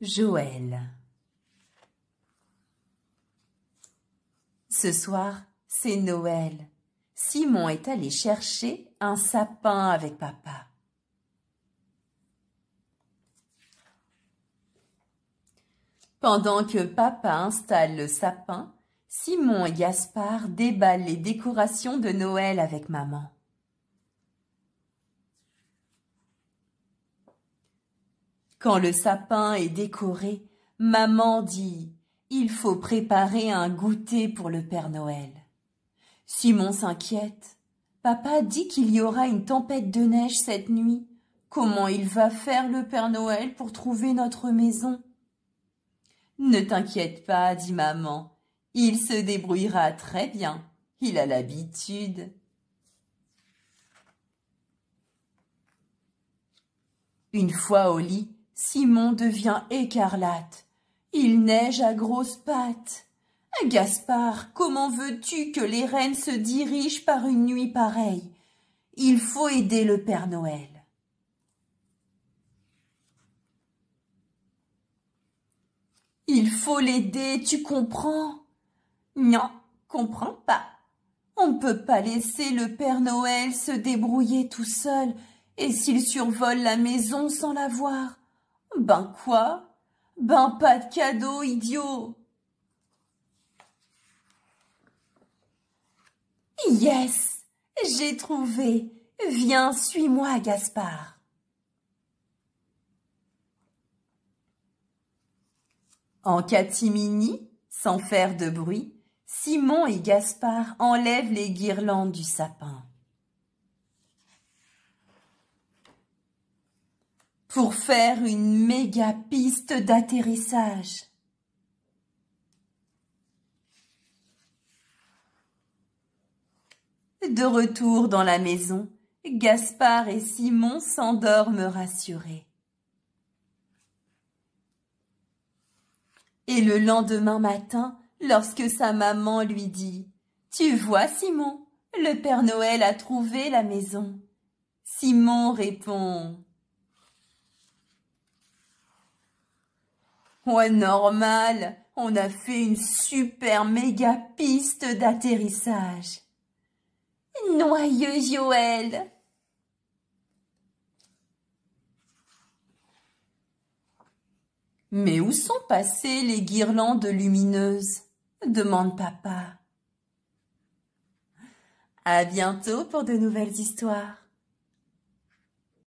Joël. Ce soir, c'est Noël. Simon est allé chercher un sapin avec papa. Pendant que papa installe le sapin, Simon et Gaspard déballent les décorations de Noël avec maman. Quand le sapin est décoré, maman dit Il faut préparer un goûter pour le Père Noël. Simon s'inquiète. Papa dit qu'il y aura une tempête de neige cette nuit. Comment il va faire le Père Noël pour trouver notre maison Ne t'inquiète pas, dit maman. Il se débrouillera très bien. Il a l'habitude. Une fois au lit, Simon devient écarlate. Il neige à grosses pattes. Gaspard, comment veux-tu que les reines se dirigent par une nuit pareille Il faut aider le Père Noël. Il faut l'aider, tu comprends Non, comprends pas. On ne peut pas laisser le Père Noël se débrouiller tout seul, et s'il survole la maison sans la voir, ben quoi Ben pas de cadeau, idiot Yes J'ai trouvé Viens, suis-moi, Gaspard En catimini, sans faire de bruit, Simon et Gaspard enlèvent les guirlandes du sapin. pour faire une méga piste d'atterrissage. De retour dans la maison, Gaspard et Simon s'endorment rassurés. Et le lendemain matin, lorsque sa maman lui dit « Tu vois, Simon, le Père Noël a trouvé la maison », Simon répond Ouais, normal, on a fait une super méga piste d'atterrissage. Noyeux Joël Mais où sont passées les guirlandes lumineuses demande papa. À bientôt pour de nouvelles histoires.